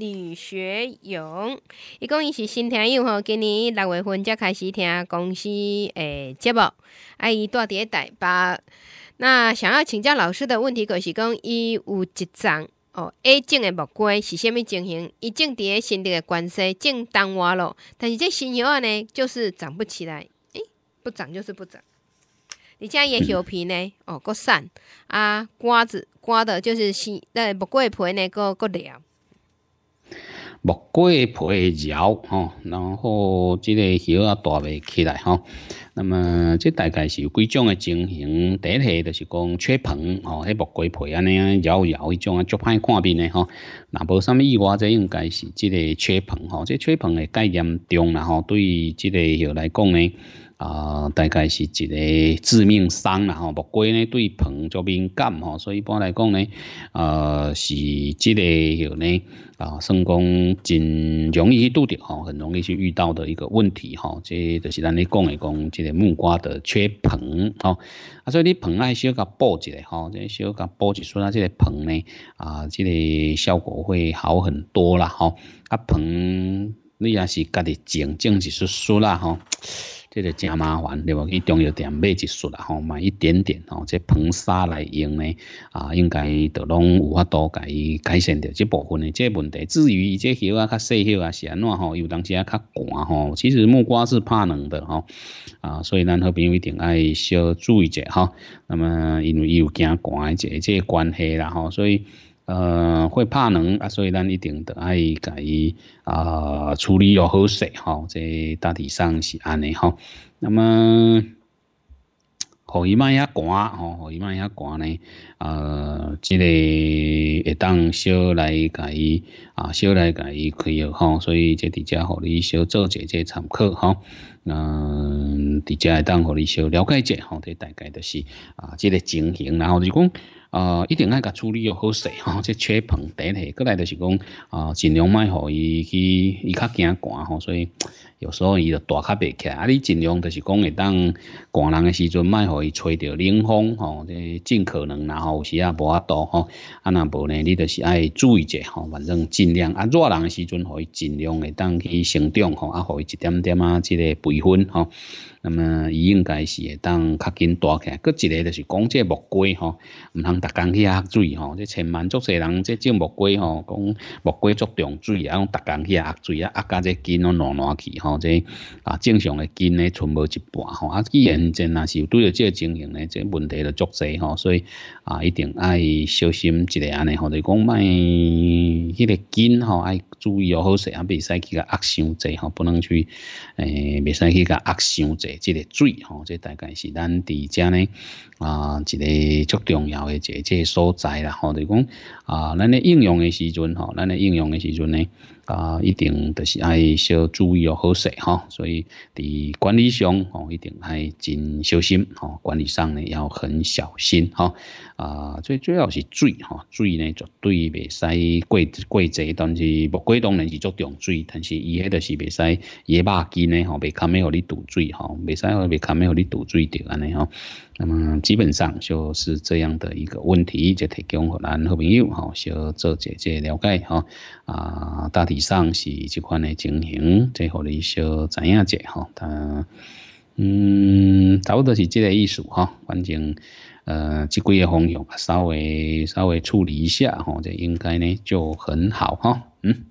李学勇，伊讲伊是新朋友吼，今年六月份才开始听公司诶节目。伊姨伫点台北。那想要请教老师的问题，就是讲伊有一丛哦，矮种的木瓜是虾物情形？伊种伫新这诶关系种单挖咯，但是这新叶呢就是长不起来，诶，不长就是不长。你家叶小皮呢？哦，个散啊，瓜子瓜的就是新那木瓜皮呢，个个裂。木瓜皮摇吼，然后即个叶也大袂起来吼。那么这大概是有几种的情形。第一就是讲吹棚吼，迄木瓜皮安尼摇摇一种啊，足歹看病的吼。那无啥物意外，这应该是即个吹棚吼。这吹棚诶概念中啦吼，对即个叶来讲呢。啊，大概是一个致命伤啦吼，木瓜呢对硼就敏感吼，所以一般来讲呢，呃，是这个吼呢，啊，算讲真容易去拄着吼，很容易去遇到的一个问题吼，这就是咱咧讲诶讲，这个木瓜的缺硼吼，啊，所以你硼啊，小甲补一下吼，小甲补一束啦，这个硼呢，啊，这个效果会好很多啦吼，啊，硼你也是家己种，种几束束啦吼。这个真麻烦，对无？去中药店买一束啦，吼，买一点点吼，这硼砂来用呢，啊，应该都拢有法多改改善掉这部分的这问题。至于这叶啊、较细叶啊、安怎吼，有当时啊较寒吼，其实木瓜是怕冷的吼，啊，所以咱和朋友一定爱小注意者吼。那么因为伊有惊寒者，这关系啦吼，所以。呃，会怕冷啊，所以咱一定得爱介伊啊处理要好势哈。这大体上是安尼哈。那么后一卖遐寒吼，后一卖遐寒呢？呃，即个会当小来介伊啊，小来介伊开哦吼。所以这底只，互你小做一节参考哈。嗯，伫遮会当互你小了解者吼，即大概就是啊，即个情形。然后就讲。啊，一定爱甲处理好势吼，即雀棚底底，过来就是讲啊，尽量卖互伊去，伊较惊寒吼，所以有时候伊就大较白起来。啊，你尽量就是讲会当寒人诶时阵卖互伊吹着冷风吼，即尽可能，然后有时啊无啊多吼，啊那无呢，你就是爱注意者吼，反正尽量啊热人诶时阵互伊尽量会当去成长吼，啊互伊一点点啊，即个培训吼。那么伊应该是会当较紧大起来，搁一个就是讲即木瓜吼，唔通。逐工去啊！水吼，即千万足侪人，即种木瓜吼，讲木瓜足重水啊！讲逐工去啊！水啊！啊！加这根拢烂烂去吼，这啊正常的根呢存无一半吼啊！既然真那是有对着这经营的这问题了足侪吼，所以啊一定爱小心一点安尼吼，就讲卖迄个根吼爱注意哦，好势啊，袂使去甲压伤侪吼，不能去诶，别使去甲压伤侪，即个水吼，这大概是咱伫遮呢啊一个足重要的。这些所在啦，吼，就讲啊，咱咧应用的时阵吼，咱咧应用的时阵呢。啊，一定就是爱小注意哦，好水哈，所以伫管理上哦，一定爱真小心哦，管理上呢要很小心哈。啊，最主要是水哈，水呢绝对袂使过过侪，但是不过当然是足重水，但是伊迄就是袂使野巴筋呢吼，袂堪咩互你赌水吼，袂使互袂堪咩互你赌水着安尼吼。那么基本上就是这样的一个问题，就提供给咱好朋友吼，小做了解了解吼。啊，大体。上是即款的情形，即互你小知影者吼，它嗯差不多是即个意思哈，反正呃即几个方向稍微稍微处理一下吼，这应该呢就很好哈，嗯。